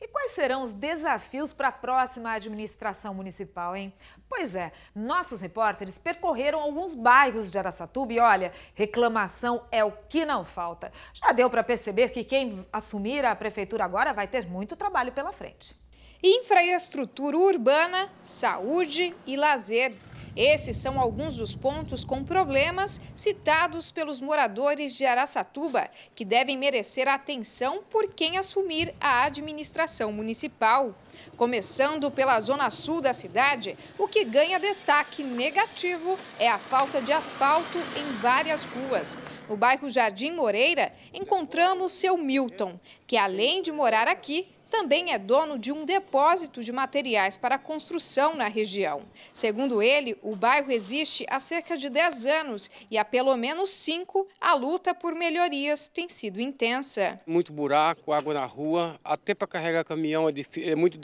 E quais serão os desafios para a próxima administração municipal, hein? Pois é, nossos repórteres percorreram alguns bairros de Araçatuba e olha, reclamação é o que não falta. Já deu para perceber que quem assumir a prefeitura agora vai ter muito trabalho pela frente infraestrutura urbana, saúde e lazer. Esses são alguns dos pontos com problemas citados pelos moradores de Araçatuba, que devem merecer atenção por quem assumir a administração municipal. Começando pela zona sul da cidade, o que ganha destaque negativo é a falta de asfalto em várias ruas. No bairro Jardim Moreira, encontramos seu Milton, que além de morar aqui, também é dono de um depósito de materiais para construção na região. Segundo ele, o bairro existe há cerca de 10 anos e há pelo menos 5 a luta por melhorias tem sido intensa. Muito buraco, água na rua, até para carregar caminhão é, é muito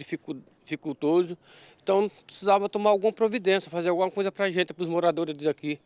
dificultoso. Então precisava tomar alguma providência, fazer alguma coisa para a gente, para os moradores daqui.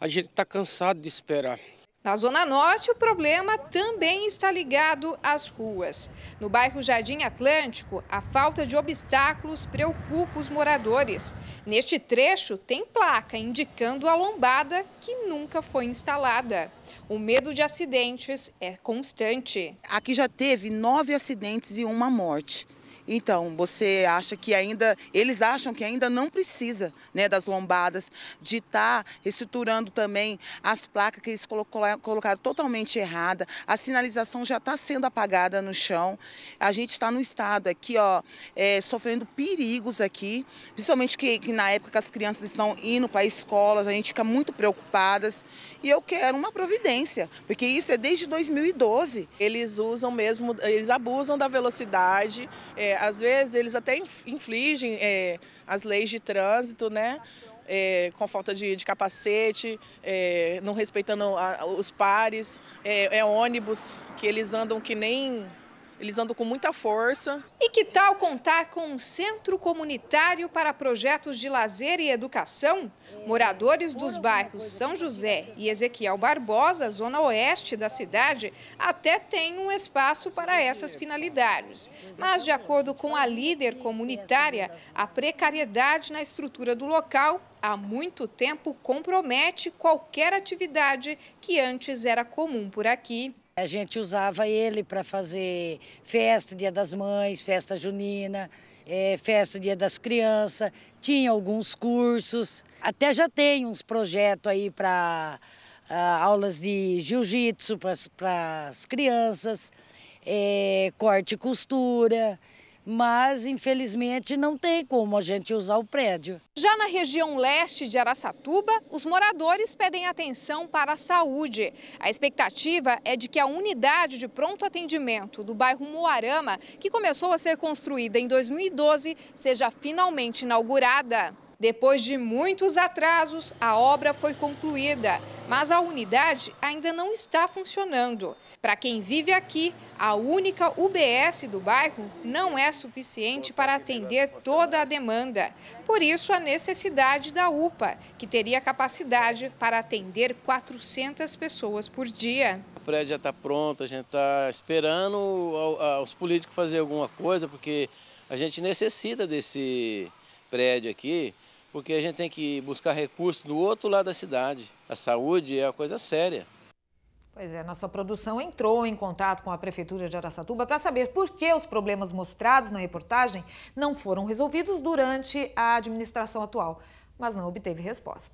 A gente está cansado de esperar. Na Zona Norte, o problema também está ligado às ruas. No bairro Jardim Atlântico, a falta de obstáculos preocupa os moradores. Neste trecho, tem placa indicando a lombada que nunca foi instalada. O medo de acidentes é constante. Aqui já teve nove acidentes e uma morte. Então, você acha que ainda, eles acham que ainda não precisa né, das lombadas, de estar tá reestruturando também as placas que eles colocaram totalmente errada, a sinalização já está sendo apagada no chão. A gente está no estado aqui, ó, é, sofrendo perigos aqui, principalmente que, que, na época que as crianças estão indo para escolas, a gente fica muito preocupadas. E eu quero uma providência, porque isso é desde 2012. Eles usam mesmo, eles abusam da velocidade. É, é, às vezes eles até infligem é, as leis de trânsito, né? É, com falta de, de capacete, é, não respeitando a, os pares, é, é ônibus que eles andam que nem eles andam com muita força. E que tal contar com um centro comunitário para projetos de lazer e educação? Moradores dos bairros São José e Ezequiel Barbosa, zona oeste da cidade, até têm um espaço para essas finalidades. Mas, de acordo com a líder comunitária, a precariedade na estrutura do local há muito tempo compromete qualquer atividade que antes era comum por aqui. A gente usava ele para fazer festa, dia das mães, festa junina, é, festa dia das crianças, tinha alguns cursos, até já tem uns projetos aí para uh, ah, aulas de jiu-jitsu para as crianças, é, corte e costura mas infelizmente não tem como a gente usar o prédio. Já na região leste de Araçatuba, os moradores pedem atenção para a saúde. A expectativa é de que a unidade de pronto atendimento do bairro Moarama, que começou a ser construída em 2012, seja finalmente inaugurada. Depois de muitos atrasos, a obra foi concluída, mas a unidade ainda não está funcionando. Para quem vive aqui, a única UBS do bairro não é suficiente para atender toda a demanda. Por isso, a necessidade da UPA, que teria capacidade para atender 400 pessoas por dia. O prédio já está pronto, a gente está esperando os políticos fazer alguma coisa, porque a gente necessita desse prédio aqui porque a gente tem que buscar recursos do outro lado da cidade. A saúde é uma coisa séria. Pois é, nossa produção entrou em contato com a Prefeitura de Araçatuba para saber por que os problemas mostrados na reportagem não foram resolvidos durante a administração atual, mas não obteve resposta.